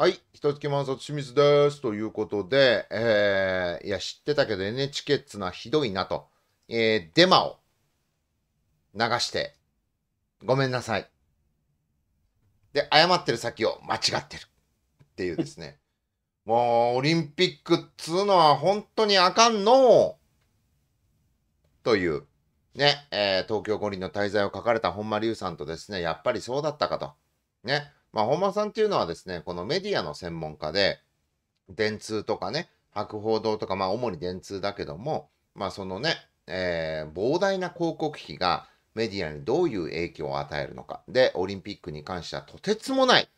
はい、ひとつき満札清水です。ということで、えー、いや、知ってたけど NHK っつのはひどいなと。えー、デマを流して、ごめんなさい。で、謝ってる先を間違ってる。っていうですね。もう、オリンピックっつうのは本当にあかんのという、ね、えー、東京五輪の滞在を書かれた本間隆さんとですね、やっぱりそうだったかと。ね。まあ、本間さんっていうのはですね、このメディアの専門家で、電通とかね、博報堂とか、まあ、主に電通だけども、まあ、そのね、えー、膨大な広告費がメディアにどういう影響を与えるのか。で、オリンピックに関してはとてつもない、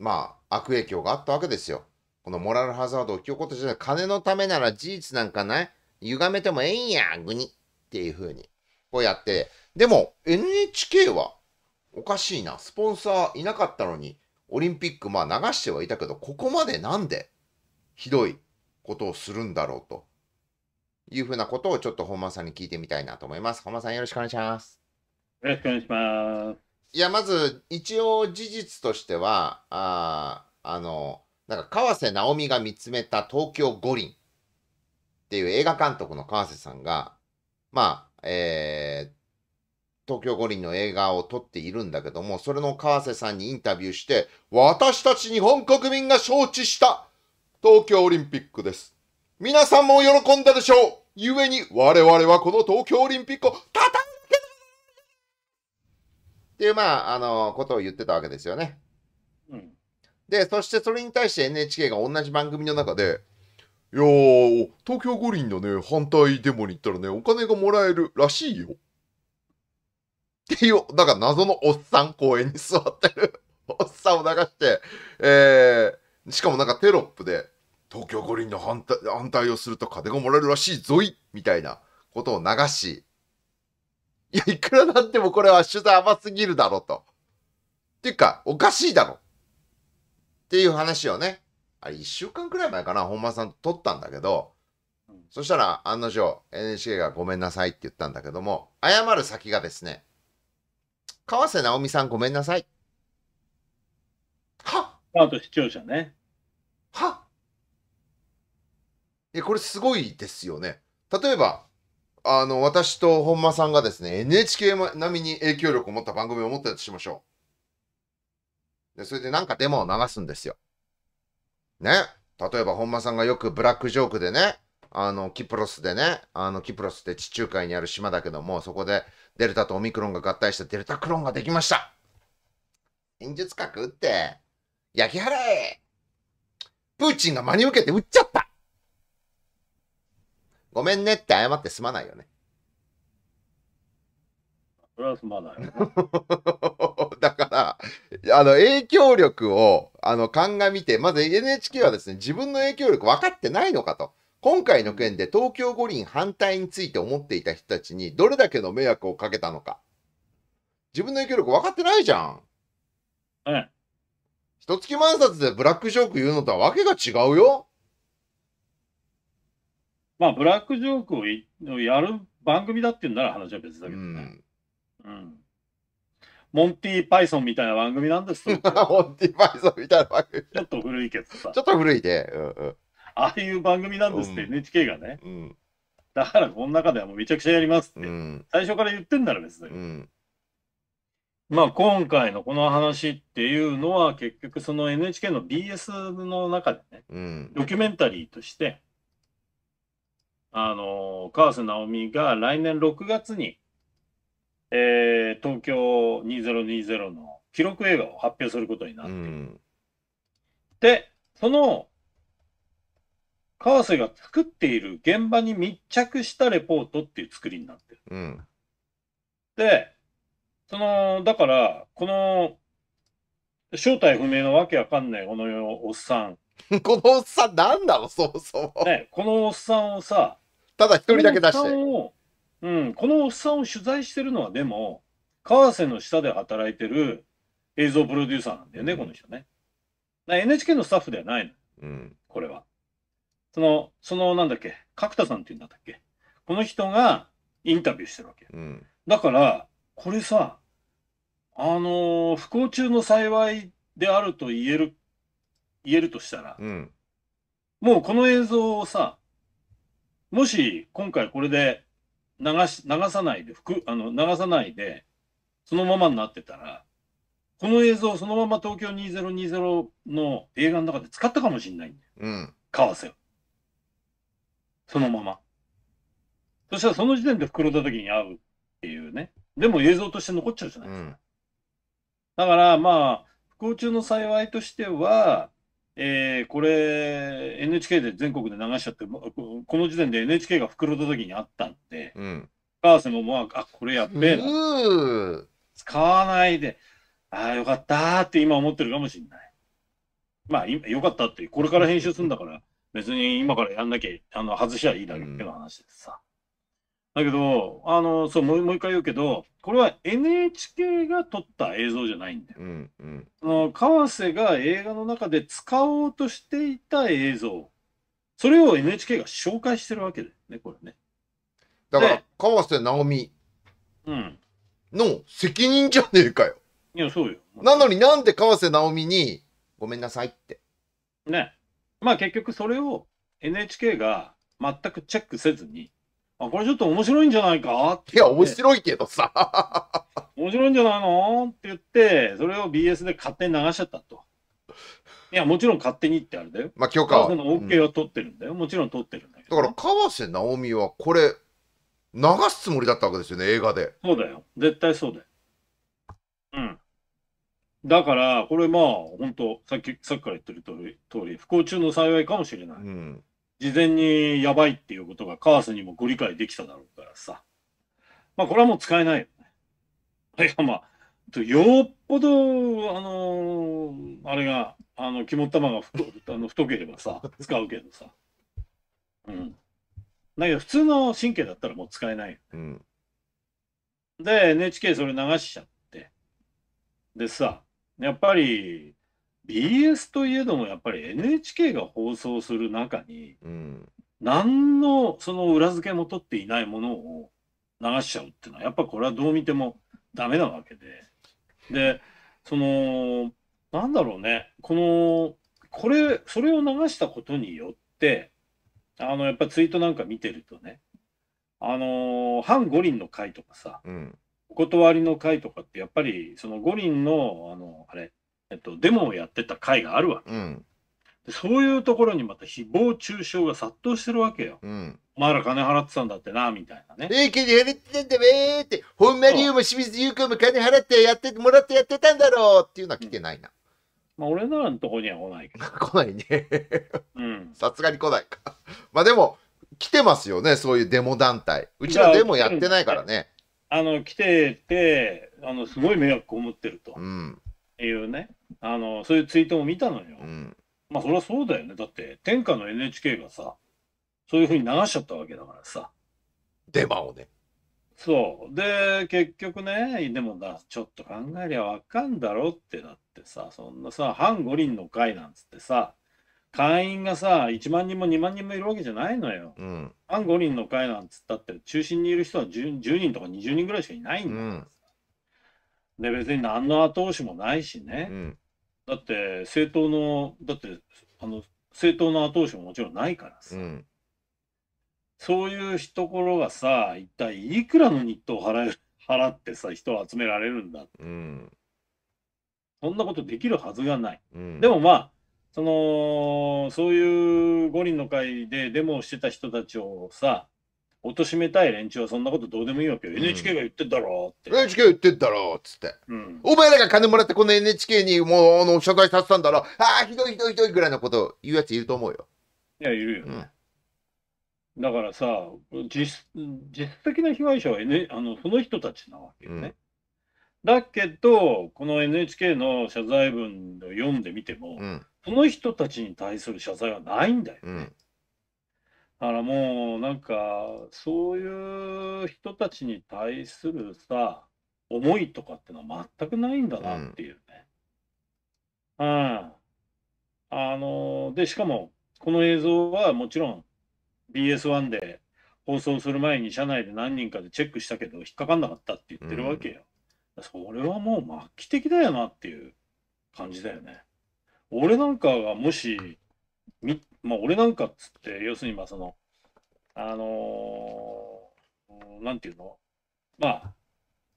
まあ、悪影響があったわけですよ。このモラルハザードを引き起こない、金のためなら事実なんかない。歪めてもええんや、国っていうふうに、こうやって。でも、NHK はおかしいな。スポンサーいなかったのに、オリンピックまあ流してはいたけど、ここまでなんでひどいことをするんだろうというふうなことをちょっと本間さんに聞いてみたいなと思います。本間さんよろしくお願いします。よろしくお願いします。いや、まず一応事実としては、ああの、なんか川瀬直美が見つめた東京五輪っていう映画監督の川瀬さんが、まあ、えー、東京五輪の映画を撮っているんだけども、それの川瀬さんにインタビューして、私たち日本国民が承知した東京オリンピックです。皆さんも喜んだでしょうゆえに我々はこの東京オリンピックを叩いてっていう、まあ、あの、ことを言ってたわけですよね。うん。で、そしてそれに対して NHK が同じ番組の中で、いや東京五輪のね、反対デモに行ったらね、お金がもらえるらしいよ。っていう、なんか謎のおっさん公園に座ってる おっさんを流して、えー、しかもなんかテロップで、東京五輪の反対反対をすると金がもらえるらしいぞいみたいなことを流し、いや、いくらなんでもこれは取材甘すぎるだろと。っていうか、おかしいだろ。っていう話をね、あれ1週間くらい前かな、本間さんと撮ったんだけど、そしたら案の定 NHK がごめんなさいって言ったんだけども、謝る先がですね、川瀬直美さん、ごめんなさい。はあと視聴者ね。はえ、これすごいですよね。例えば、あの、私と本間さんがですね、NHK 並みに影響力を持った番組を持ったとしましょう。で、それでなんかデマを流すんですよ。ね。例えば、本間さんがよくブラックジョークでね、あの、キプロスでね、あの、キプロスって地中海にある島だけども、そこでデルタとオミクロンが合体してデルタクロンができました忍術核撃って、焼き払えプーチンが真に受けて撃っちゃったごめんねって謝ってすまないよね。それはまない、ね。だから、あの、影響力を、あの、鑑みて、まず NHK はですね、自分の影響力分かってないのかと。今回の件で東京五輪反対について思っていた人たちにどれだけの迷惑をかけたのか。自分の影響力分かってないじゃん。うん。一月万冊でブラックジョーク言うのとはわけが違うよ。まあ、ブラックジョークをやる番組だっていうなら話は別だけどね。うん、うんモンティ・ーパイソンみたいな番組なんです モンティ・ーパイソンみたいな番組。ちょっと古いけどさ。ちょっと古いで。うんうん。ああいう番組なんですって、うん、NHK がね、うん、だからこの中ではもうめちゃくちゃやりますって、うん、最初から言ってんなら別に、まあ今回のこの話っていうのは結局その NHK の BS の中でね、ドキュメンタリーとしてあの川瀬直美が来年6月に、えー、東京2020の記録映画を発表することになって、でその河瀬が作っている現場に密着したレポートっていう作りになってる。うん、で、その、だから、この、正体不明のわけわかんないこのおっさん。このおっさんなんだろう、そもそも。ね、このおっさんをさ、ただ一人だけ出して。うん、このおっさんを取材してるのはでも、河瀬の下で働いてる映像プロデューサーなんだよね、うん、この人ね。NHK のスタッフではないの、うん、これは。その、その、なんだっけ、角田さんっていうんだったっけ。この人がインタビューしてるわけ。うん、だから、これさ、あのー、不幸中の幸いであると言える、言えるとしたら、うん、もうこの映像をさ、もし今回これで流し、流さないで、あの、流さないで、そのままになってたら、この映像をそのまま東京2020の映画の中で使ったかもしれないんだよ。うん。為替を。そのまま。そしたらその時点で袋叩きに合うっていうね。でも映像として残っちゃうじゃないですか。うん、だからまあ、不幸中の幸いとしては、えー、これ NHK で全国で流しちゃって、この時点で NHK が袋叩きにあったんで、うん、川瀬ももう、あ、これやっべえな。使わないで、ああ、よかったって今思ってるかもしれない。まあ、よかったって、これから編集するんだから、別に今からやんなきゃ、あの、外しゃいいだけの話でさ。だけど、あの、そう、もうもう一回言うけど、これは NHK が撮った映像じゃないんだよ。うんうん。あの、川瀬が映画の中で使おうとしていた映像、それを NHK が紹介してるわけだよね、これね。だから川瀬直美うん。の責任じゃねえかよ。いや、そうよ。なのになんで川瀬直美に、ごめんなさいってね。まあ結局それを NHK が全くチェックせずに、あ、これちょっと面白いんじゃないかいや、面白いけどさ。面白いんじゃないのって言って、それを BS で勝手に流しちゃったと。いや、もちろん勝手にってあれだよ。まあ、許可は。の OK は取ってるんだよ。うん、もちろん取ってるんだけど、だから、河瀬直美はこれ、流すつもりだったわけですよね、映画で。そうだよ。絶対そうだよ。うん。だから、これまあ、本当さっき、さっきから言ってる通り、通り、不幸中の幸いかもしれない。うん、事前にやばいっていうことが、カースにもご理解できただろうからさ。まあ、これはもう使えないよね。いや、まあ、よっぽど、あのー、あれが、あの、肝っ玉が太 あの太ければさ、使うけどさ。うん。だけど、普通の神経だったらもう使えないよね、うん、で、NHK それ流しちゃって。でさ、やっぱり BS といえどもやっぱり NHK が放送する中に、何のその裏付けも取っていないものを流しちゃうっていうのはやっぱこれはどう見てもダメなわけででそのなんだろうねこのこれそれを流したことによってあのやっぱツイートなんか見てるとねあの反五輪の会とかさ、うん断りの会とかってやっぱりその五輪のあのあれ、えっと、デモをやってた会があるわけ、うん、そういうところにまた誹謗中傷が殺到してるわけよ、うん、お前ら金払ってたんだってなみたいなねええ金払ってたんだべって本間龍も清水優君も金払ってやってもらってやってたんだろうっていうのは来てないな、うん、まあ俺ならのとこには来ないけど 来ないね さすがに来ないかまあでも来てますよねそういうデモ団体うちはデモやってないからねあの来ててあのすごい迷惑を持ってると、ういうねあのそういうツイートも見たのよ、うん、まあそりゃそうだよねだって天下の NHK がさそういうふうに流しちゃったわけだからさデマをねそうで結局ねでもなちょっと考えりゃわかんだろってなってさそんなさ反五輪の会なんつってさ会員がさ、1万人も2万人もいるわけじゃないのよ。うん。5人の会なんつったって、中心にいる人は 10, 10人とか20人ぐらいしかいないんだ、うん、で、別に何の後押しもないしね。うん、だって、政党の、だって、あの、政党の後押しももちろんないからさ。うん、そういうところがさ、一体いくらの日当を払 払ってさ、人を集められるんだって。うん、そんなことできるはずがない。でもまあ、そのそういう五輪の会でデモをしてた人たちをさ貶めたい連中はそんなことどうでもいいわけよ、うん、NHK が言ってんだろって NHK 言ってんだろっつって、うん、お前らが金もらってこの NHK にもうあの謝罪させたんだろああひどいひどいひどいぐらいのことを言うやついると思うよいやいるよ、ね、うん、だからさ実実的な被害者は、N、あのその人たちなわけよね、だけどこの NHK の謝罪文を読んでみても、うんその人たちに対する謝罪はないんだよね。うん、だからもうなんかそういう人たちに対するさ思いとかってのは全くないんだなっていうね。うん。うん、あのでしかもこの映像はもちろん BS1 で放送する前に社内で何人かでチェックしたけど引っかかんなかったっっっててて言るわけよ。よよはもうう末期的だだない感じね。俺なんかがもし、みまあ、俺なんかっつって、要するにまあその、あのー、なんていうのまあ、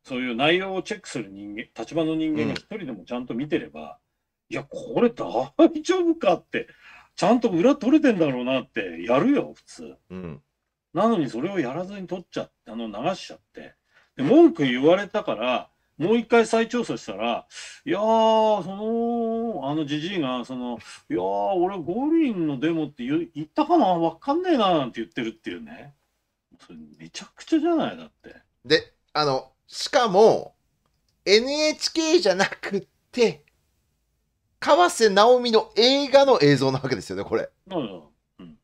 そういう内容をチェックする人間、立場の人間が一人でもちゃんと見てれば、うん、いや、これ大丈夫かって、ちゃんと裏取れてんだろうなって、やるよ、普通。うん、なのにそれをやらずに取っちゃって、あの、流しちゃって。で文句言われたから、もう一回再調査したら、いやー、その、あのじじいが、その、いやー、俺、ゴ輪ンのデモって言ったかなわかんねえななんて言ってるっていうね。それめちゃくちゃじゃないだって。で、あの、しかも、NHK じゃなくて、河瀬直美の映画の映像なわけですよね、これ。うん、うん、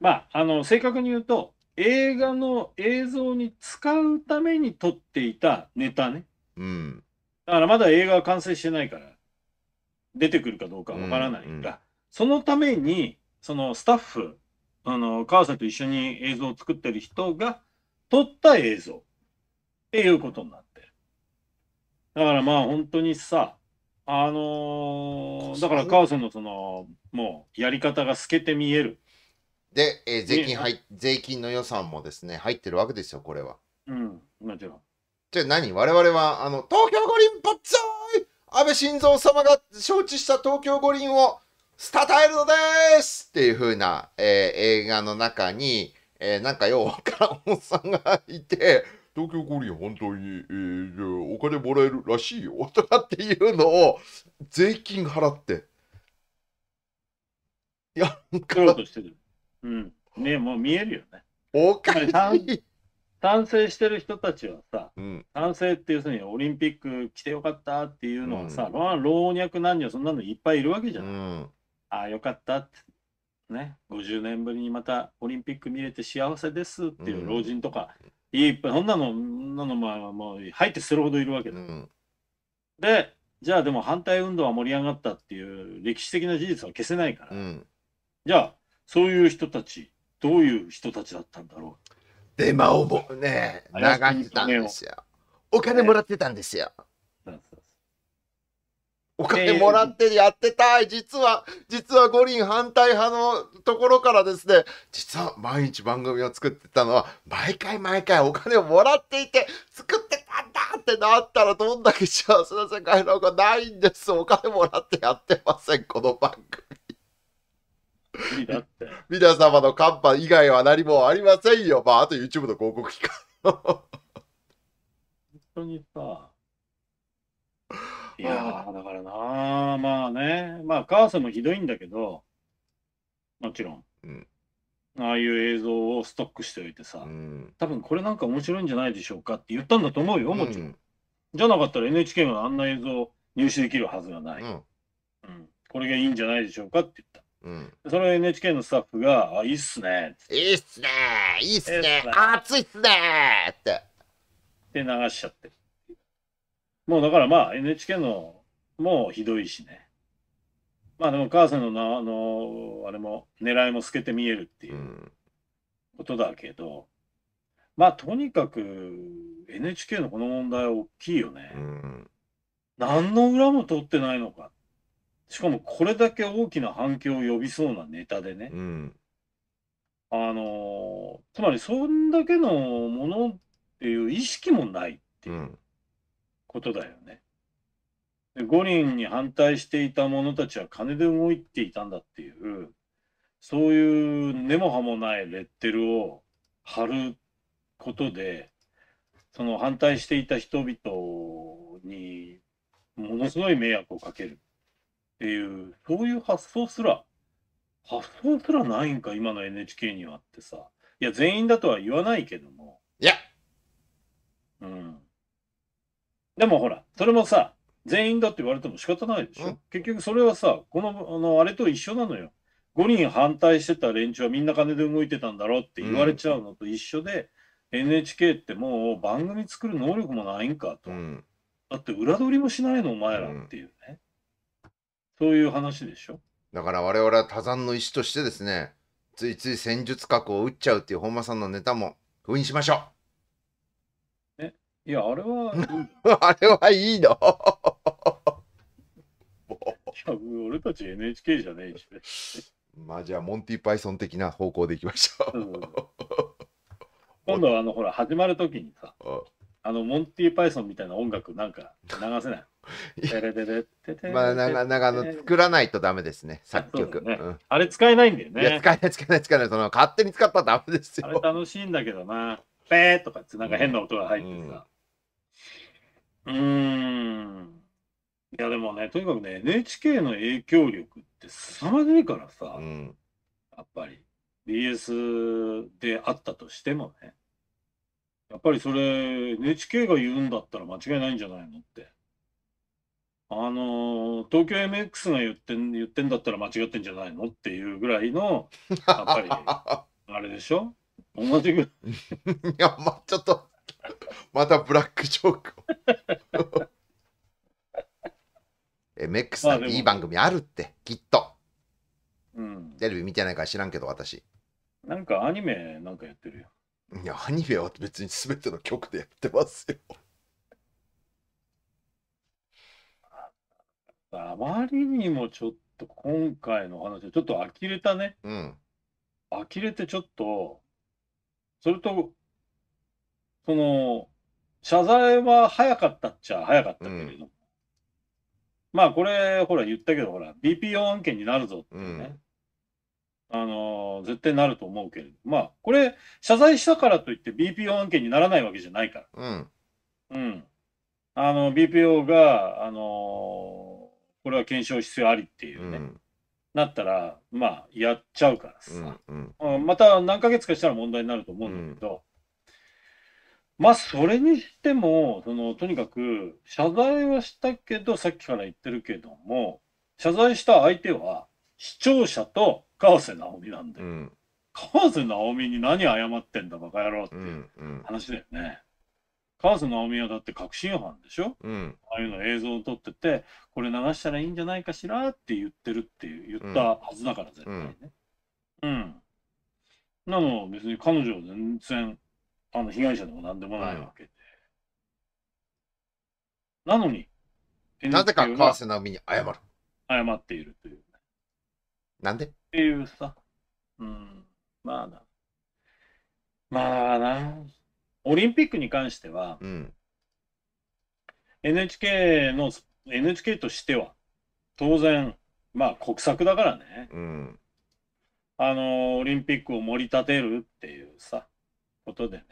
まあ、あの、正確に言うと、映画の映像に使うために撮っていたネタね。うん。だからまだ映画は完成してないから、出てくるかどうかわからないが、うんうん、そのために、そのスタッフ、あの、川瀬と一緒に映像を作ってる人が撮った映像っていうことになってる。だからまあ本当にさ、あのー、だから川瀬のその、もうやり方が透けて見える。で、えー、税金入税金の予算もですね入ってるわけですよこれは。うんもちろん。じゃあ何我々はあの東京五輪ばっ万い安倍晋三様が承知した東京五輪をタえるのですっていう風な、えー、映画の中に、えー、なんかようわからんおっさんがいて。東京五輪本当に、えー、お金もらえるらしいよ とかっていうのを税金払ってやるかうとしてる。うん。ねもう見えるよね。おかし賛成してる人たちはさ、賛成って要するにオリンピック来てよかったっていうのはさ、うん、老若男女そんなのいっぱいいるわけじゃない。うん、ああよかったって。ね、50年ぶりにまたオリンピック見れて幸せですっていう老人とか、うん、いっぱいそんなのなのまあもう入ってするほどいるわけだ、うん、でじゃあでも反対運動は盛り上がったっていう歴史的な事実は消せないから、うん、じゃあそういう人たち、どういう人たちだったんだろう。デマをもね、流したんですよ。お金もらってたんですよ。お金もらってやってたい、実は、実は五輪反対派のところからですね、実は毎日番組を作ってたのは、毎回毎回お金をもらっていて、作ってたんだってなったら、どんだけ幸せな世界なんかないんです。お金もらってやってません、この番組。無理だって。皆様のカンパ以外は何もありませんよ。まあ、あと YouTube の広告費関。本当にさ。いやだからなまあね、まあ、母さんもひどいんだけど、もちろん。うんああいう映像をストックしておいてさ、うん、多分これなんか面白いんじゃないでしょうかって言ったんだと思うよ、もちろん。うん、じゃなかったら NHK があんな映像入手できるはずがない、うん、うん。これがいいんじゃないでしょうかって言った。うん、それを NHK のスタッフが、あ、いいっすねっいいっすねいいっすいいっねすね熱いっすねって。流しちゃってる。もうだからまあ NHK のもうひどいしね。まあでも川瀬のな、あの、あれも狙いも透けて見えるっていうことだけど、まあとにかく NHK のこの問題は大きいよね。うん。何の裏も取ってないのかしかもこれだけ大きな反響を呼びそうなネタでね、うん、あのつまりそんだけのものっていう意識もないっていうことだよね。うん、で5人に反対していた者たちは金で動いていたんだっていうそういう根も葉もないレッテルを貼ることでその反対していた人々にものすごい迷惑をかける。っていう、そういう発想すら、発想すらないんか、今の NHK にはってさ。いや、全員だとは言わないけども。いや。うん。でもほら、それもさ、全員だって言われても仕方ないでしょ。結局それはさ、この、あの、あれと一緒なのよ。5人反対してた連中はみんな金で動いてたんだろうって言われちゃうのと一緒で、うん、NHK ってもう番組作る能力もないんかと。うん、だって裏取りもしないの、お前らっていうね。うんそういう話でしょだから我々は多山の石としてですねついつい戦術核を打っちゃうっていう本間さんのネタも封印しましょうえいやあれは あれはいいの いや俺たち NHK じゃねえしまあじゃあモンティ・パイソン的な方向でいきましょう、うん、今度はあのほら始まる時にさあのモンティ・パイソンみたいな音楽なんか流せないまあ、なかなかの作らないとダメですね、作曲。ねうん、あれ使えないんだよね。使えない、使えない、使えない。その勝手に使ったらダメですよ。あれ楽しいんだけどな。ペーとかってなんか変な音が入ってさ。うん。うんいや、でもね、とにかくね、NHK の影響力って凄まじいからさ、うん、やっぱり BS であったとしてもね、やっぱりそれ NHK が言うんだったら間違いないんじゃないのって。あの東京 MX が言ってん言ってんだったら間違ってんじゃないのっていうぐらいのやっぱり あれでしょ同じぐらい いや、まあ、ちょっと、またブラックジョークを。MX さんいい番組あるって、きっと。うん、テレビ見てないから知らんけど、私。なんかアニメなんかやってるよいや、アニメは別に全ての曲でやってますよ。あまりにもちょっと今回の話、はちょっと呆れたね。うん。呆れてちょっと、それと、その、謝罪は早かったっちゃ早かったけれども、まあこれ、ほら言ったけど、ほら、BPO 案件になるぞっていうね、あのー絶対なると思うけれど、まあこれ、謝罪したからといって BPO 案件にならないわけじゃないから。うん。うん。あの、BPO が、あのこれは検証必要ありっていうね、うん、なったらまあやっちゃうからさ、うんうん、また何ヶ月かしたら問題になると思うんだけど、うん、まあそれにしてもそのとにかく謝罪はしたけどさっきから言ってるけども謝罪した相手は視聴者と川瀬直美なんだよ。うん、川瀬直美に何謝ってんだバカ野郎っていう話だよね。うんうん川瀬直美はだって確信犯でしょ、うん、ああいうの映像を撮っててこれ流したらいいんじゃないかしらって言ってるって言ったはずだから、絶対ね。うん、うん、なの別に彼女は全然あの被害者でも何でもないわけで。なのになぜか川瀬直美に謝る。謝っているという、なんでっていうさ。うん。まあな。まあな。オリンピックに関しては、うん、NHK の NHK としては当然まあ国策だからね、うん、あのオリンピックを盛り立てるっていうさことでね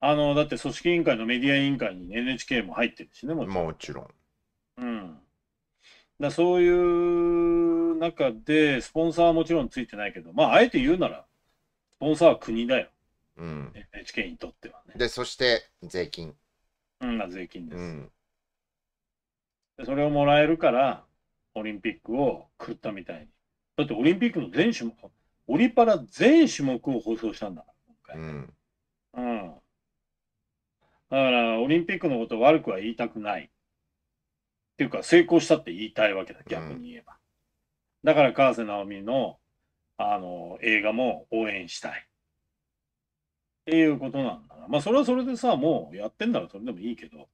あのだって組織委員会のメディア委員会に NHK も入ってるしねもちろん。もちろんうん、だそういう中でスポンサーはもちろんついてないけどまああえて言うならスポンサーは国だよ。うん、NHK にとってはね。で、そして税金。うん、税金です、うん、で。それをもらえるから、オリンピックを食ったみたいに。だってオリンピックの全種目、オリパラ全種目を放送したんだから、今回。うん。うん。だから、オリンピックのこと悪くは言いたくない。っていうか、成功したって言いたいわけだ、逆に言えば。うん、だから、川瀬直美の、あの、映画も応援したい。っていうことなんだな。まあ、それはそれでさ、もうやってんだらそれでもいいけど、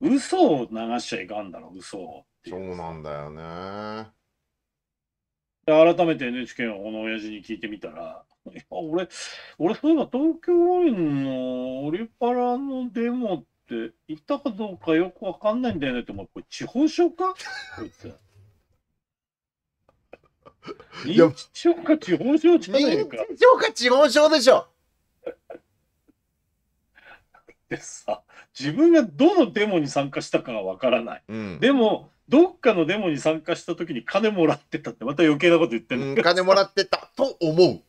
嘘を流しちゃいかんだろ、嘘をそうなんだよね。で、改めて NHK のこの親父に聞いてみたら、いや俺、俺、そういえば東京五輪のオリパラのデモって行ったかどうかよくわかんないんだよねって、お前、これ地方省か認知症か地方症じゃないか。認知症か地方症でしょってさ自分がどのデモに参加したかがわからない、うん、でもどっかのデモに参加した時に金もらってたってまた余計なこと言ってる、うん、金もらってた と思う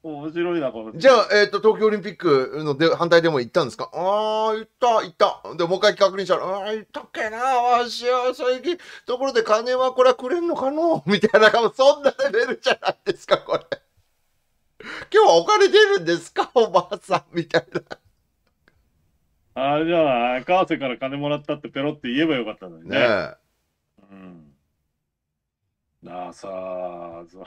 面白いなこのじゃあ、えーと、東京オリンピックので反対デモ行ったんですかああ行った行ったでもう一回確認したらああ行ったっけなわしは最近ところで金はこれはくれんのかの みたいなそんなレベルじゃないですかこれ今日はお金出るんですかおばあさんみたいなあじゃあ、川瀬から金もらったってペロって言えばよかったのにね。ねうん。なあさあ、そう。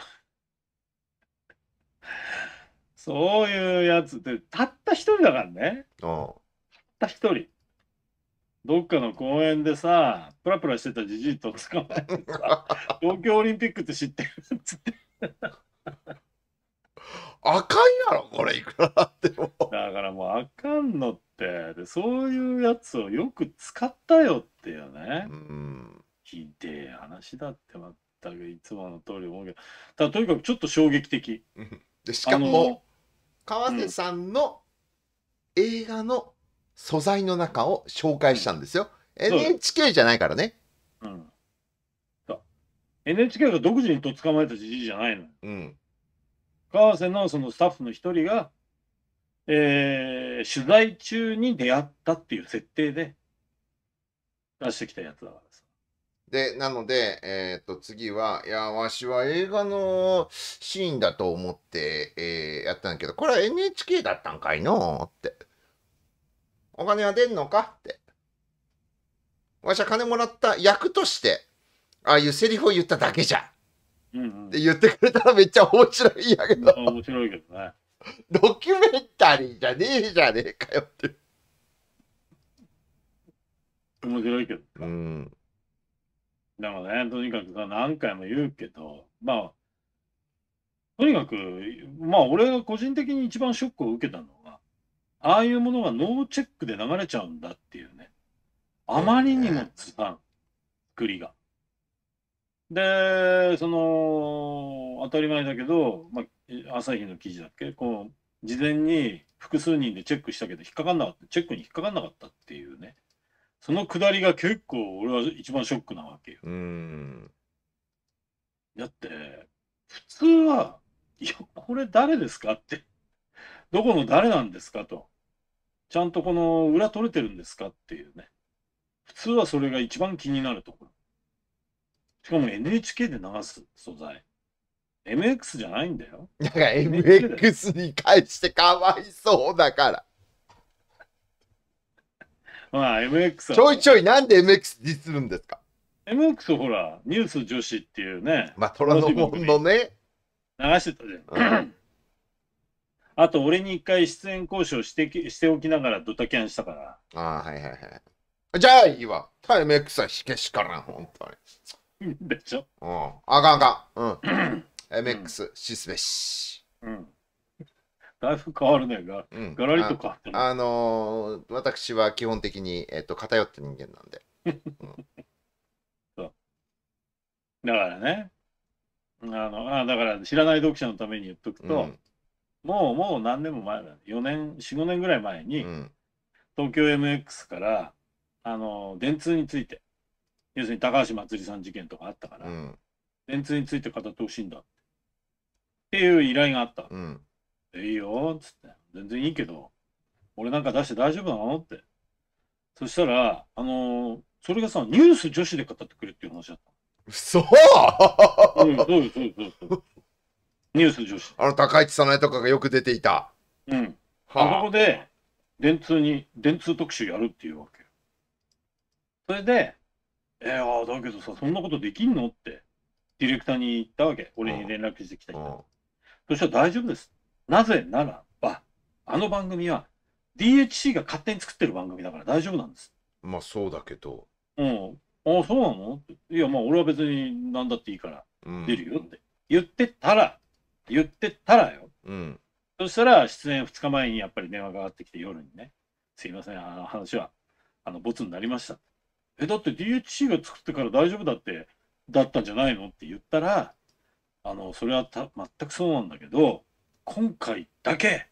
そういうやつって、たった一人だからね。たった一人。どっかの公園でさ、プラプラしてたじじいと捕まえてさ、東京オリンピックって知ってるっつって。あかんやろ、これ、いくらあっても。だからもうあかんのって。ってでそういうやつをよく使ったよっていうね、うん、ひでえ話だって全くいつもの通り思うけどただとにかくちょっと衝撃的でしかも川瀬さんの映画の素材の中を紹介したんですよ、うん、NHK じゃないからね、うん、NHK が独自にとっ捕まえたじじいじゃないの、うん、川瀬のそのスタッフの一人がえー、取材中に出会ったっていう設定で出してきたやつだからさ。で、なので、えっ、と、次は、いや、わしは映画のシーンだと思って、えー、やったんだけど、これは NHK だったんかいのって。お金は出んのかって。わしは金もらった役として、ああいうセリフを言っただけじゃ。うん、うん、って言ってくれたらめっちゃ面白いやけど。面白いけどね。ドキュメンタリーじゃねえじゃねえかよって。面白いけど。うん。だからね、とにかくさ、何回も言うけど、まあ、とにかく、まあ、俺が個人的に一番ショックを受けたのは、ああいうものがノーチェックで流れちゃうんだっていうね。あまりにもずさん、作りが。で、その、当たり前だけど、まあ、朝日の記事だっけこう事前に複数人でチェックしたけど引っかかんなかったチェックに引っかかんなかったっていうねそのくだりが結構俺は一番ショックなわけよ。だって普通はいやこれ誰ですかってどこの誰なんですかとちゃんとこの裏取れてるんですかっていうね普通はそれが一番気になるところしかも NHK で流す素材 MX じゃないんだよ。だから MX に返してかわいそうだから。まあ MX は。ちょいちょいなんで MX 実るんですか ?MX ほら、ニュース女子っていうね。まあ虎ノ門のね。流してたじゃん。うん、あと俺に一回出演交渉してしておきながらドタキャンしたから。ああ、はいはいはい。じゃあいいわ。MX は火消しからん、本当に。でしょうん。あかんあかん。うん。MX、シスベシ。うんだいぶ変わるねが、うん、ガとかあ、あのー、私は基本的に、えっ、ー、と、偏った人間なんで、うんだからねあのあだから知らない読者のために言っとくと、うん、もうもう何年も前だ4年45年ぐらい前に、うん、東京 MX からあの電通について要するに高橋まつりさん事件とかあったから、電通について語ってほしいんだってっていう依頼があった。うん。いいよ、つって。全然いいけど、俺なんか出して大丈夫なのって。そしたら、あのーそれがさ、ニュース女子で語ってくれっていう話だった。うん、そうですそうそうニュース女子。あの、高市早苗とかがよく出ていた。うん。そこで、電通に、電通特集やるっていうわけそれで、えー、あーだけどさ、そんなことできんのって、ディレクターに言ったわけ。俺に連絡してきたあ。人。そしたら大丈夫です。なぜならば、あの番組は DHC が勝手に作ってる番組だから大丈夫なんです。まあそうだけど。うん。ああ、そうなのいや、まあ俺は別に何だっていいから出るよって、うん、言ってたら、言ってたらよ。うん。そしたら出演2日前にやっぱり電話がかかってきて夜にね、すいません、あの話は、あの、ボツになりました。え、だって DHC が作ってから大丈夫だって、だったんじゃないのって言ったら、あのそれはた全くそうなんだけど今回だけ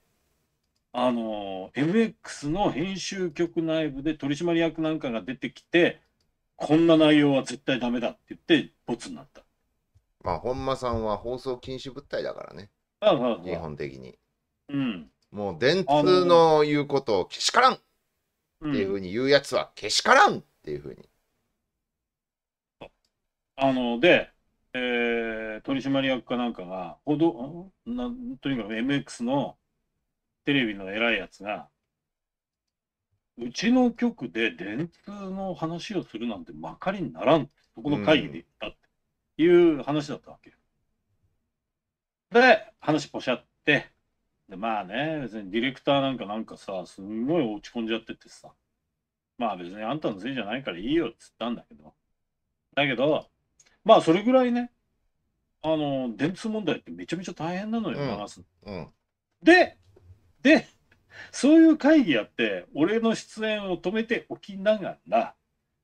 あの MX の編集局内部で取締役なんかが出てきてこんな内容は絶対ダメだって言ってボツになった。まあ本間さんは放送禁止物体だからね。あああ基本的に。うん。もう電通の言うことをけしからんっていうふうに言うやつはけしからんっていうふうに。あのでえー、取締役かなんかが、ほどなとにかく MX のテレビの偉いやつが、うちの局で電通の話をするなんてまかりにならん、そこの会議で言ったっていう話だったわけ。うん、で、話ポシャって、でまあね、別にディレクターなんかなんかさ、すんごい落ち込んじゃっててさ、まあ別にあんたのせいじゃないからいいよっつったんだけど、だけど、まあ、それぐらいね、あの、電通問題ってめちゃめちゃ大変なのよ、流す、うんうん、で、で、そういう会議やって、俺の出演を止めておきながら、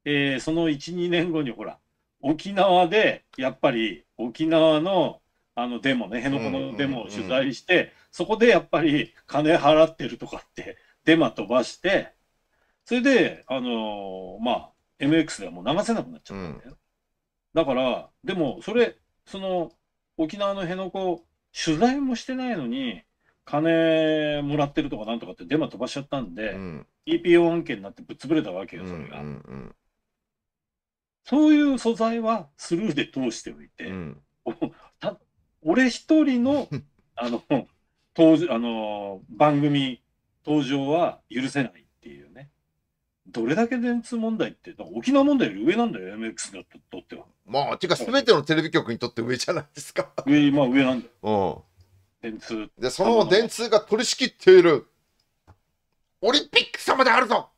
えー、その1、2年後にほら、沖縄で、やっぱり沖縄のあのデモね、辺野古のデモを取材して、うんうんうん、そこでやっぱり金払ってるとかって、デマ飛ばして、それで、あのー、まあ、MX ではもう流せなくなっちゃったんだよ。うんだから、でも、それ、その、沖縄の辺野古、取材もしてないのに、金もらってるとかなんとかってデマ飛ばしちゃったんで、うん、EPO 案件になってぶっ潰れたわけよ、それが。そういう素材はスルーで通しておいて、うん、俺一人の、あの、当あの番組登場は許せないっていうね。どれだけ電通問題って、沖縄問題より上なんだよ、MX にとっては。まあ、ていうか、すべてのテレビ局にとって上じゃないですか。上、まあ上なんだよ。うん。電通。で、その電通が取り仕切っている、オリンピック様であるぞ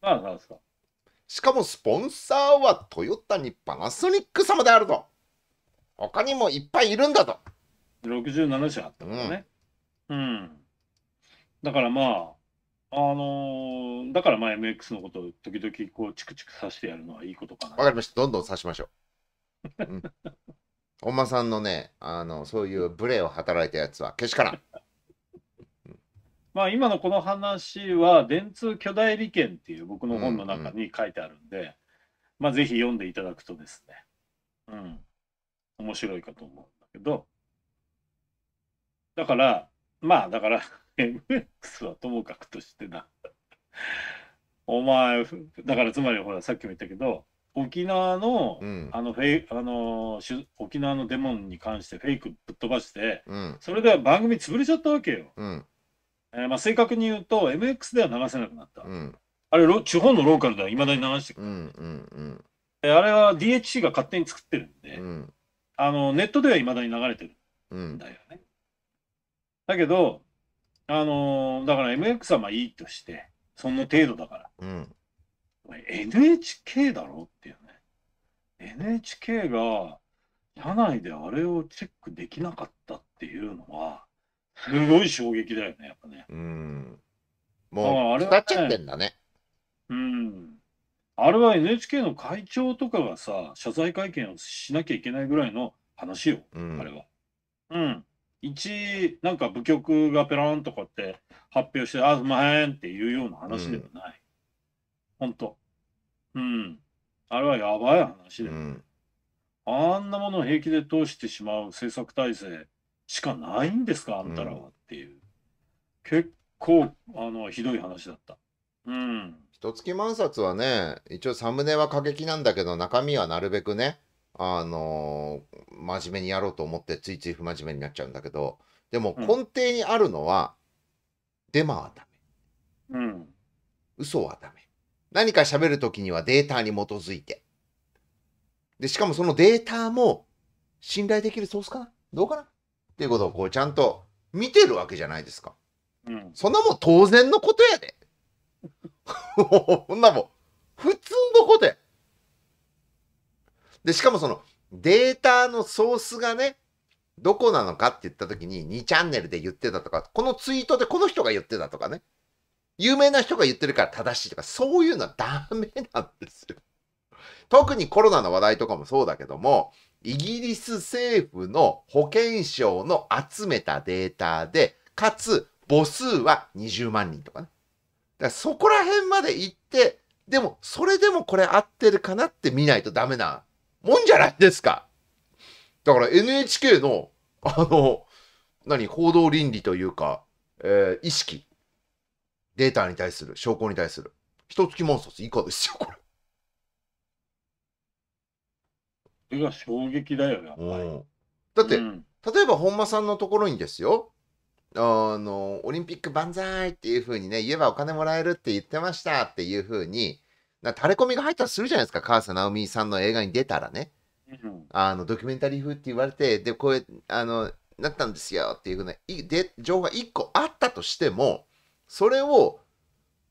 ああ、なんですか。しかも、スポンサーはトヨタにパナソニック様であるぞ他にもいっぱいいるんだと。67社あったもんね。うん、うん、だからまあ、あのーだからまあ MX のことを時々こうチクチクさせてやるのはいいことかな。わかりました。どんどんさしましょう。うん。本 間さんのね、あの、そういう無礼を働いたやつはけしからん。まあ今のこの話は電通巨大利権っていう僕の本の中に書いてあるんで、まあぜひ読んでいただくとですね、うん、面白いかと思うんだけど、だから、まあだから MX はともかくとしてな。お前、だからつまりほら、さっきも言ったけど、沖縄の、うん、あのフェイあの沖縄のデモンに関してフェイクぶっ飛ばして、うん、それでは番組潰れちゃったわけよ。うん、えー、まあ、正確に言うと MX では流せなくなった。あれ地方のローカルではいまだに流してくる、うんうんうん、あれは DHC が勝手に作ってるんで、あのネットではいまだに流れてるんだよね。だけどあのーだから MX はまあいいとして、その程度だから。うん。お前 NHK だろっていうね。NHK が社内であれをチェックできなかったっていうのは、すごい衝撃だよね、やっぱね。うん。ももあう、れはねっってんだね。うん。あれは NHK の会長とかがさ、謝罪会見をしなきゃいけないぐらいの話よ、うんあれは。うん。一、なんか部局がペロンとかって発表して、あ、うまへんっていうような話ではない。うん、ほんと。うん。あれはやばい話で。うん、あんなものを平気で通してしまう政策体制しかないんですか、あんたらはっていう。うん、結構、あの、ひどい話だった。うん。一月万冊はね、一応サムネは過激なんだけど、中身はなるべくね、あのー、真面目にやろうと思ってついつい不真面目になっちゃうんだけどでも根底にあるのは、うん、デマはダメ、うん、嘘はダメ何か喋る時にはデータに基づいてでしかもそのデータも信頼できるソースかなどうかなっていうことをこうちゃんと見てるわけじゃないですか、うん、そんなもん当然のことやでそ んなもん普通のことやで、しかもそのデータのソースがね、どこなのかって言った時に2チャンネルで言ってたとか、このツイートでこの人が言ってたとかね、有名な人が言ってるから正しいとか、そういうのはダメなんですよ。特にコロナの話題とかもそうだけども、イギリス政府の保健省の集めたデータで、かつ母数は20万人とかね。だからそこら辺まで行って、でも、それでもこれ合ってるかなって見ないとダメなもんじゃないですか。だから NHK の、あの、何、報道倫理というか、えー、意識、データに対する、証拠に対する、一月満卒以下ですよ、これ。いれ衝撃だよね、うだって、うん、例えば本間さんのところにですよ、あの、オリンピック万歳っていうふうにね、言えばお金もらえるって言ってましたっていうふうに、だ垂れ込みが入ったらするじゃないですか、川瀬直美さんの映画に出たらね。うん、あのドキュメンタリー風って言われて、で、こうあのなったんですよっていうふうなで情報が1個あったとしても、それを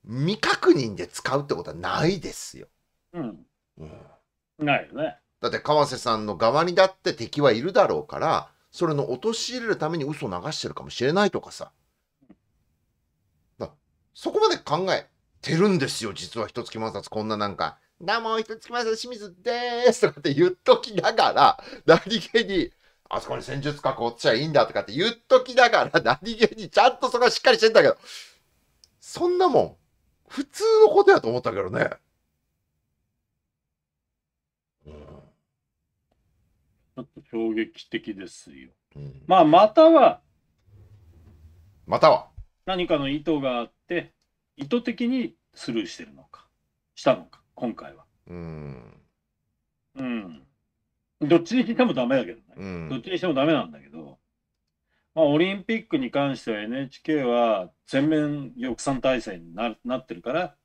未確認で使うってことはないですよ。うん。うん、ないよね。だって川瀬さんの側にだって敵はいるだろうから、それの陥れるために嘘を流してるかもしれないとかさ。そこまで考えてるんですよ、実は一月摩擦こんななんか、どうも、一月摩擦清水ですとかって言っときながら、何気に、あそこに戦術核落ちちゃいいんだとかって言っときながら、何気にちゃんとそこはしっかりしてんだけど、そんなもん、普通のことやと思ったけどね。ちょっと衝撃的ですよ。うん、まあ、または、または、何かの意図があって、意図的にスルーしてるのかしたのか今回はうんうんどっちにしてもダメだけどね、うん、どっちにしてもダメなんだけどまあオリンピックに関しては NHK は全面抑散体制にななってるから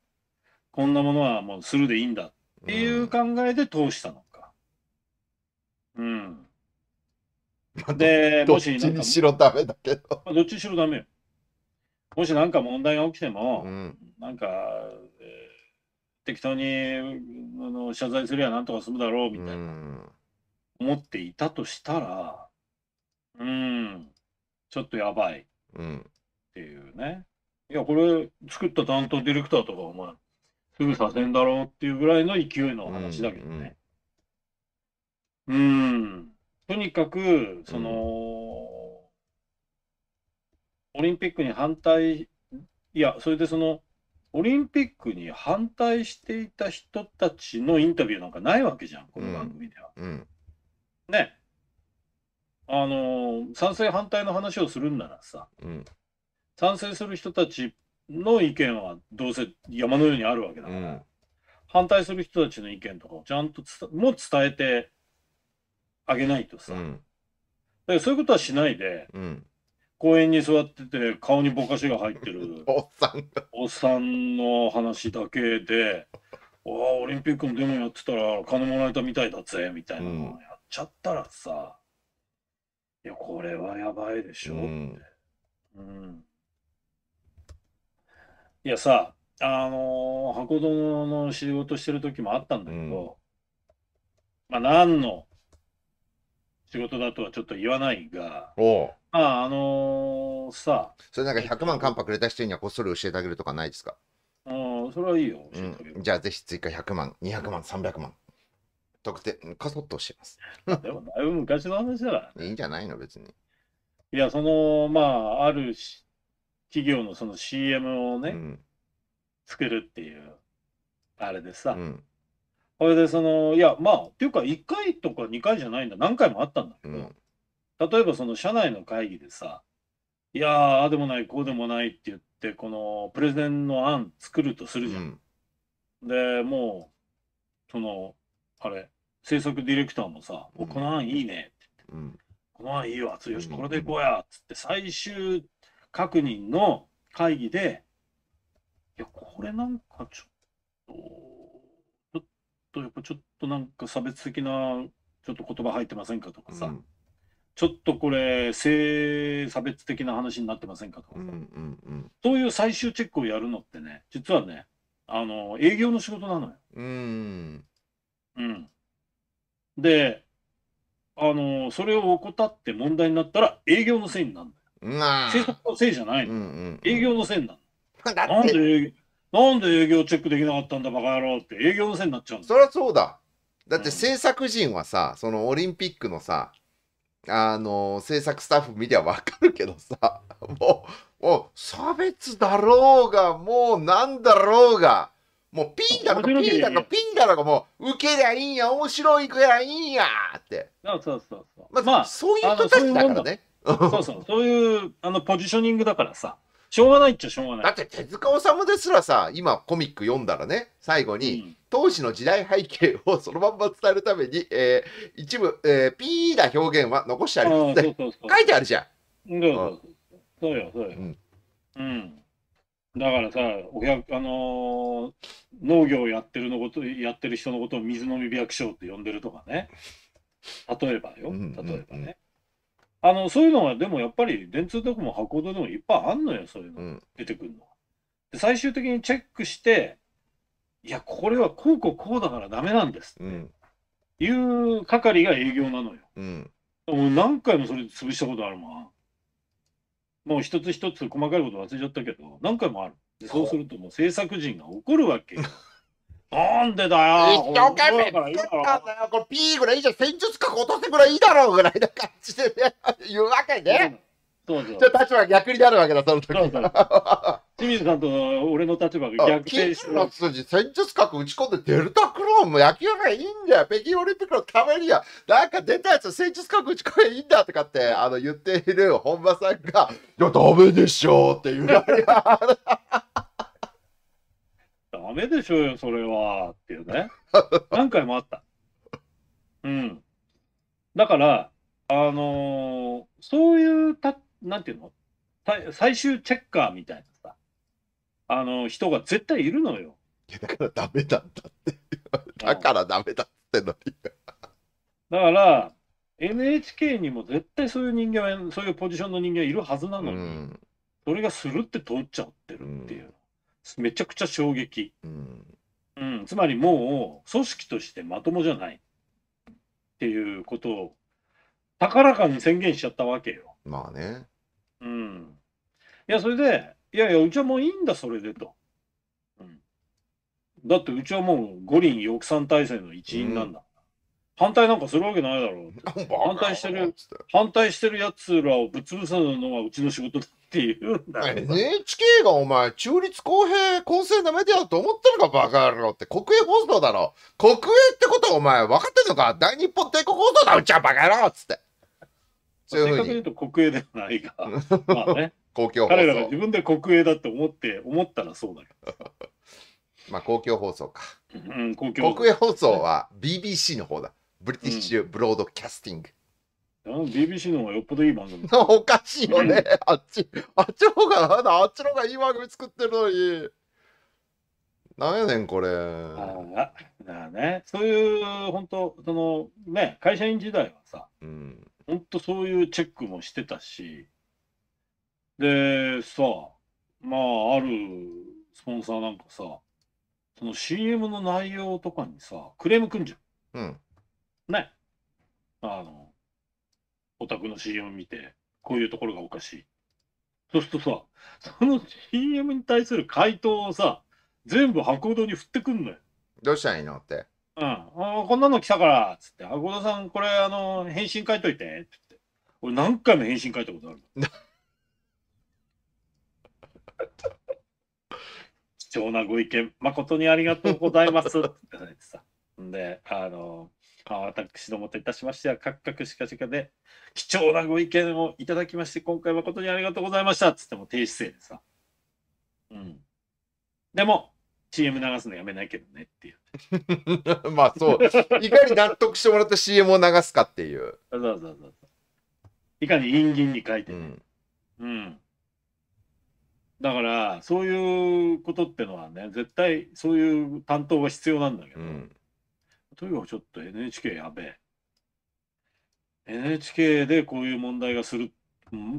こんなものはもうスルーでいいんだっていう考えで通したのかうん、うん、でもしどっちにしろダメだけどどっちにしろダメよもし何か問題が起きても、うん、なんか、えー、適当にあの謝罪すりゃなんとか済むだろうみたいな、うん、思っていたとしたら、うん、ちょっとやばい、うん、っていうね。いや、これ、作った担当ディレクターとか、お前、すぐさせんだろうっていうぐらいの勢いの話だけどね。うん、うん、とにかく、その、オリンピックに反対、いや、それでその、オリンピックに反対していた人たちのインタビューなんかないわけじゃん、この番組では。うんうん、ね。あの賛成反対の話をするんならさ、うん、賛成する人たちの意見はどうせ山のようにあるわけだから、反対する人たちの意見とかをちゃんとも伝えてあげないとさ、だからそういうことはしないで、公園に座ってて顔にぼかしが入ってる おっさんおっさんの話だけで「わオリンピックのデモやってたら金もらえたみたいだぜ」みたいなのをやっちゃったらさ、いやこれはやばいでしょって、うん、うん、いやさあのー、箱殿の仕事してる時もあったんだけど、うん、まあ何の仕事だとはちょっと言わないがおああのーさそれなんか100万カンパくれた人にはこっそり教えてあげるとかないですか、ああ、それはいいよ、うん、じゃあぜひ追加100万、200万、300万。特定、かそっと教えます。でもだいぶ昔の話だから いいんじゃないの別に。いやそのまああるし企業のその CM をうね、ん。作るっていうあれでうさ、ん。それでそのいやまあっていうか1回とか2回じゃないんだ何回もあったんだけうど、ん。例えばその社内の会議でさ、いやー、ああでもない、こうでもないって言って、このプレゼンの案作るとするじゃん。うん、で、もう、その、あれ、制作ディレクターもさ、うん、この案いいねって言って、うん、この案いいわ、し、これでいこうや、っつって最終確認の会議で、いや、これなんかちょっと、ちょっと、やっぱちょっとなんか差別的な、ちょっと言葉入ってませんかとかさ、うんちょっとこれ性差別的な話になってませんかとか、そういう最終チェックをやるのってね実はねあの営業の仕事なのよ。うん、うん、であのそれを怠って問題になったら営業のせいになるのよ。まあ、制作のせいじゃないの、うん営業のせいになるの。なんでなんで営業チェックできなかったんだバカ野郎って営業のせいになっちゃうんだそりゃそうだだって制作陣はさ、うん、そのオリンピックのさあの、制作スタッフ見りゃわかるけどさ、もう、もう差別だろうが、もうなんだろうが、もうピンだろピンだろピンだろがもう、受けりゃいいんや、面白いくらいいいんやって。そうそうそうそう。まあ、まあ、そういう人たちだからね。そうそう、そういうあのポジショニングだからさ。しょうがないっちゃしょうがない。だって手塚治虫ですらさ、今コミック読んだらね、最後に、うん、当時の時代背景をそのまんま伝えるために、えー、一部、えー、ピーな表現は残してありますって書いてあるじゃん。そうよ、そうよ。うん。うんだからさ、お百あのー、農業をやってるのことやってる人のことを水飲み百姓って呼んでるとかね。例えばよ、例えばね。うんうんうんあの、そういうのは、でもやっぱり、電通とかも箱戸でもいっぱいあんのよ、そういうの。出てくるので。最終的にチェックして、いや、これはこうこうこうだからダメなんですって、いう係が営業なのよ。うん。もう何回もそれ潰したことあるもん。もう一つ一つ細かいこと忘れちゃったけど、何回もある。そうするともう制作陣が怒るわけ。なんでだよ一生懸命作ったんだよこれピーぐらいいいじゃん戦術核落とせぐらいいいだろうぐらいな感じで、ね、言うわけね、うん、そうそ立場が逆になるわけだその時そうそう清水さんと俺の立場が逆転しての筋戦術核打ち込んでデルタクローンも野球がいいんだよ北京オリンピックのためにはなんか出たやつ戦術核打ち込めいいんだとかってあの言っている本間さんが「いやダメでしょ」って言うなり ダメでしょうよ、それは。っていうね。何回もあった。うん。だから、あのー、そういうた、なんていうの最終チェッカーみたいなさ、あのー、人が絶対いるのよ。だからダメだったって。だからダメだってのに。だから、NHK にも絶対そういう人間は、そういうポジションの人間はいるはずなのに、うん、それがするって通っちゃってるっていう。うんめちゃくちゃ衝撃、うん、うん、つまりもう組織としてまともじゃないっていうことを高らかに宣言しちゃったわけよ。まあね。うん。いや、それで、いやいや、うちはもういいんだ、それでと。うん、だって、うちはもう五輪抑散体制の一員なんだ。反対なんかするわけないだろう。反対してる、反対してるやつらをぶっ潰すのがうちの仕事だっていうんだ NHK がお前、中立公平公正なメディアと思ってるか、バカ野郎って。国営放送だろ。国営ってことはお前、分かってんのか大日本帝国放送だ、うちはバカ野郎っつって。そういうに。言うと国営ではないが。まあね。公共彼らが自分で国営だって思って、思ったらそうだけど。まあ公共放送か。うん、公共国営放送は BBC の方だ。ブリティッシュブロードキャスティング。あの BBC の方がよっぽどいい番組。おかしいよね。あっち、あっちの方が、あっちの方がいい番組作ってるのに。なんやねん、これ。ああ、ね。そういう、本当その、ね、会社員時代はさ、うん、本当そういうチェックもしてたし、で、さ、まあ、あるスポンサーなんかさ、その CM の内容とかにさ、クレームくんじゃん。うん。ね、あの、オタクの CM 見て、こういうところがおかしい。そうするとさ、その CM に対する回答をさ、全部箱堂に振ってくんのよ。どうしたらいいのって。うんあ。こんなの来たから、つって、箱堂さん、これ、あの、返信書いといて、つって。俺何回も返信書いたことある。貴重なご意見、誠にありがとうございます。って言ってさ。で、あの、私どもといたしましては、かくしかしかで、貴重なご意見をいただきまして、今回誠にありがとうございましたつっても低姿勢でさ。うん。でも、CM 流すのやめないけどねっていう。まあそう。いかに納得してもらった CM を流すかっていう。そうそうそうそう。いかに陰銀に書いてね。うん、うんだからそういうことってのはね絶対そういう担当が必要なんだけど、うん、とにかくちょっと NHK やべえ。NHK でこういう問題がする、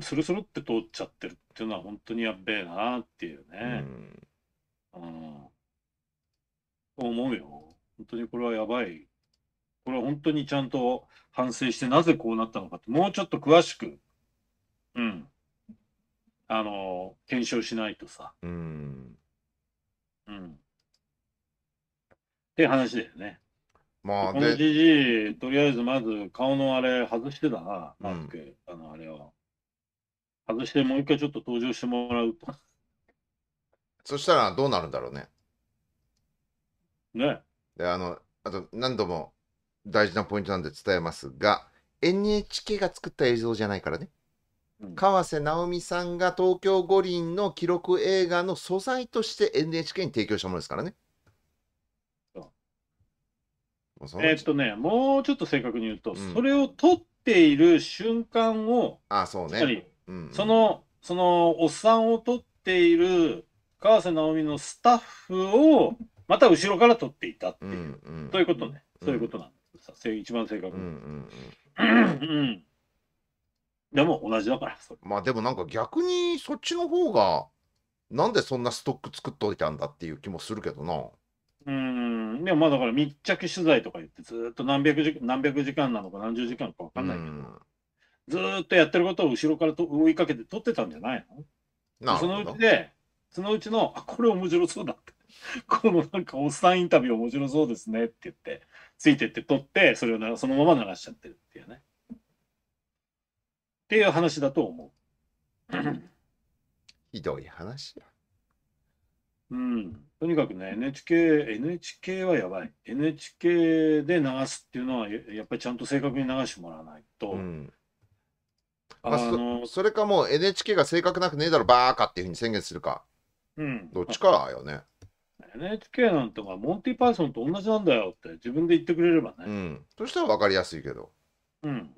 するするって通っちゃってるっていうのは本当にやべえなっていうね。うん。思うよ。本当にこれはやばい。これは本当にちゃんと反省して、なぜこうなったのかって、もうちょっと詳しく、うん。あの、検証しないとさ。うん。うん。って話だよね。まあ、このじじい、とりあえずまず顔のあれ外してだな、マスク、うん、あのあれは。外してもう一回ちょっと登場してもらうと。そしたらどうなるんだろうね。ね。で、あの、あと何度も大事なポイントなんで伝えますが、NHK が作った映像じゃないからね。うん、川瀬直美さんが東京五輪の記録映画の素材として NHK に提供したものですからね。えっとね、もうちょっと正確に言うと、うんそれを撮っている瞬間を、あそうつまり。うんうんそ、の、そのおっさんを撮っている川瀬直美のスタッフを、また後ろから撮っていたってういんう、ん、そういうことね、うんそういうことなんですさ、一番正確うんうに。んうんでも同じだから、それまあでもなんか逆にそっちの方がなんでそんなストック作っといたんだっていう気もするけどな。うん、でもまあだから密着取材とか言ってずっと何百時何百時間なのか何十時間か分かんないけど、うん、ずっとやってることを後ろからと追いかけて撮ってたんじゃないのそのうちでそのうちのあこれ面白そうだって このなんかおっさんインタビュー面白そうですねって言ってついてって撮ってそれをそのまま流しちゃってるっていうねっていう話だと思うひどい話やうん。とにかくね、NHK、NHK はやばい。NHK で流すっていうのは、やっぱりちゃんと正確に流してもらわないと、うんまあ、あのそそれかもう NHK が正確なくねえだろバーカっていうふうに宣言するかうん。どっちかよね NHK なんてか、モンティパイソンと同じなんだよって自分で言ってくれればうね。んそしたら分かりやすいけどうん。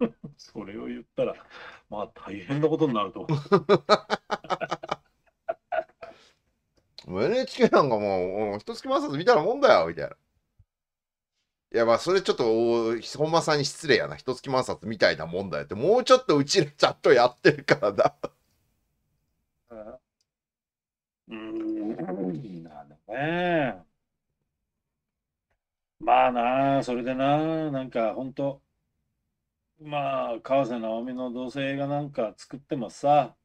それを言ったら、まあ大変なことになると思う。NHK なんかもう、一月万冊みたいなもんだよ、みたいな。いや、まあ、それちょっと、本間さんに失礼やな。一月万冊みたいなもんだよって、もうちょっとうちらちゃんとやってるからだ。うん、なんだね。まあなあ、それでな、なんか本当、まあ、川瀬直美の同性がなんか作ってもさ、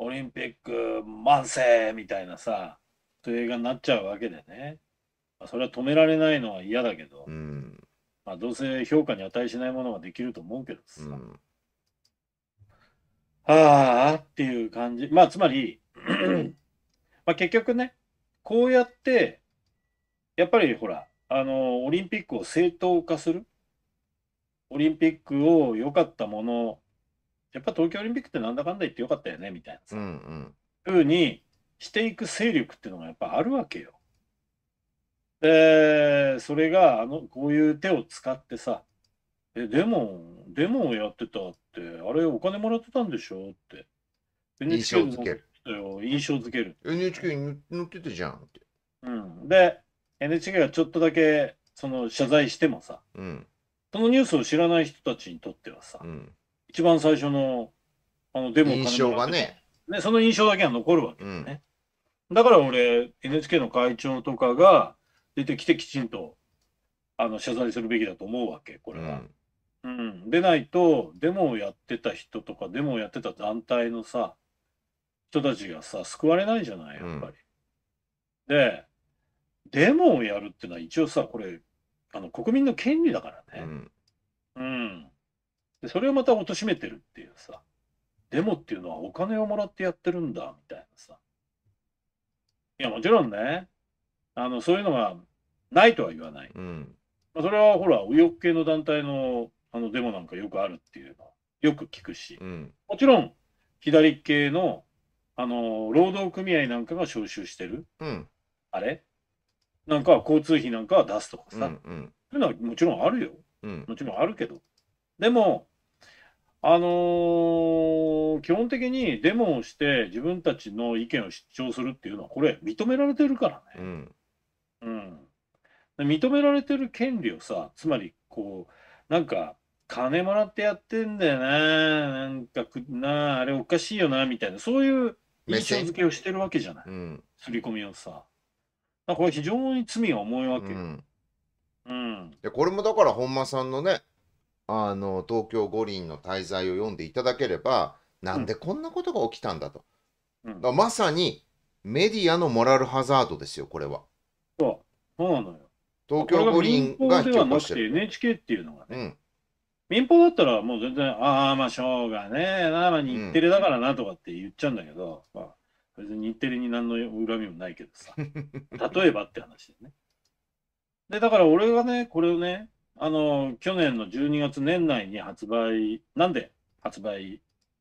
オリンピック万世みたいなさ、そいう映画になっちゃうわけでね。まあ、それは止められないのは嫌だけど、うん、まあ、どうせ評価に値しないものはできると思うけどさ。うん、ああっていう感じ。まあ、つまり、まあ結局ね、こうやって、やっぱりほら、あの、オリンピックを正当化する。オリンピックを良かったものやっぱ東京オリンピックってなんだかんだ言ってよかったよねみたいなさ、うんうんふうにしていく勢力っていうのがやっぱあるわけよ。でそれがあのこういう手を使ってさ「えデモデモをやってたってあれお金もらってたんでしょ?」って NHK 印象付ける印象付ける NHK に載ってたじゃんって、うん、で NHK がちょっとだけその謝罪してもさ、うん、そのニュースを知らない人たちにとってはさ、うん、一番最初のあのデモ印象がねねその印象だけが残るわけだね、うん、だから俺 NHK の会長とかが出てきてきちんとあの謝罪するべきだと思うわけこれは、うん、うん、でないとデモをやってた人とかデモをやってた団体のさ人たちがさ救われないじゃないやっぱり、うん、でデモをやるってのは一応さこれあの国民の権利だからねうん、うんでそれをまた貶めてるっていうさデモっていうのはお金をもらってやってるんだみたいなさいやもちろんねあのそういうのがないとは言わない、うん、まあ、それはほら右翼系の団体のあのデモなんかよくあるっていうのよく聞くし、うん、もちろん左系のあの労働組合なんかが招集してる、うん、あれなんか交通費なんかは出すとかさ、うんうん、そういうのはもちろんあるよ、もちろんあるけどでも、あのー、基本的にデモをして自分たちの意見を主張するっていうのは、これ、認められてるからね。うん、うん認められてる権利をさ、つまり、こう、なんか、金もらってやってんだよな、なんかく、なあ、あれおかしいよな、みたいな、そういう印象付けをしてるわけじゃない。うん、り込みをさ。これ非常に罪が重いわけ。うん。うん、でこれもだから本間さんのねあの東京五輪の滞在を読んでいただければなんでこんなことが起きたんだと、うん、だまさにメディアのモラルハザードですよこれはそうそうなのよ東京五輪が引き起こしてる NHK っていうのがね、うん民放だったらもう全然、ああ、まあしょうがねえな、まあ日テレだからなとかって言っちゃうんだけど、うん、まあ別に日テレに何の恨みもないけどさ、例えばって話でね。で、だから俺がね、これをね、あの去年の12月年内に発売なんで発売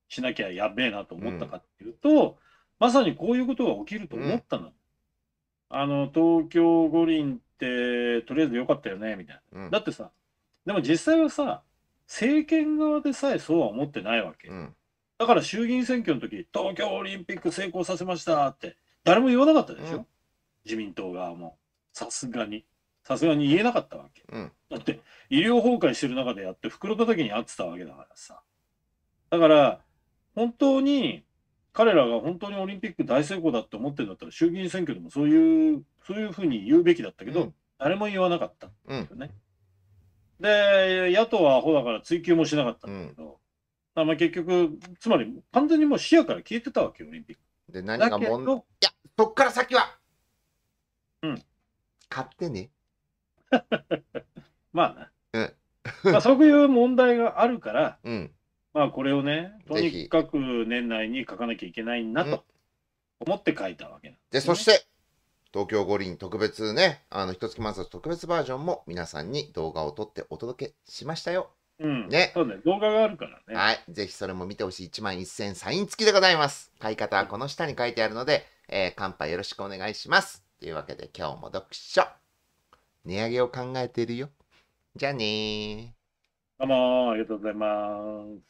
しなきゃやべえなと思ったかっていうと、うん、まさにこういうことが起きると思ったの。うん、あの東京五輪ってとりあえず良かったよねみたいな、うん、だってさでも実際はさ政権側でさえそうは思ってないわけ、だから衆議院選挙の時東京オリンピック成功させましたって誰も言わなかったでしょ、自民党側もさすがに。さすがに言えなかったわけ、うん、だって医療崩壊してる中でやって袋叩きに遭ってたわけだからさだから本当に彼らが本当にオリンピック大成功だって思ってるんだったら衆議院選挙でもそういうそういうふうに言うべきだったけど、うん、誰も言わなかったでね。うん、で野党はアホだから追及もしなかったんだけど、うん、まあ結局つまり完全にもう視野から消えてたわけよオリンピック。で何が問題いやそっから先は、うん、勝手に、ね。まあ、まあそういう問題があるから、うん、まあこれをね、とにかく年内に書かなきゃいけないなと思って書いたわけなんでね、で、そして、東京五輪特別ね、あの、ひと月満足特別バージョンも皆さんに動画を撮ってお届けしましたよ。うん、ね。そうね、動画があるからね。はい。ぜひそれも見てほしい。1万1000サイン付きでございます。買い方はこの下に書いてあるので、えー、乾杯よろしくお願いします。というわけで今日も読書。値上げを考えているよ。じゃあねどうもありがとうございます。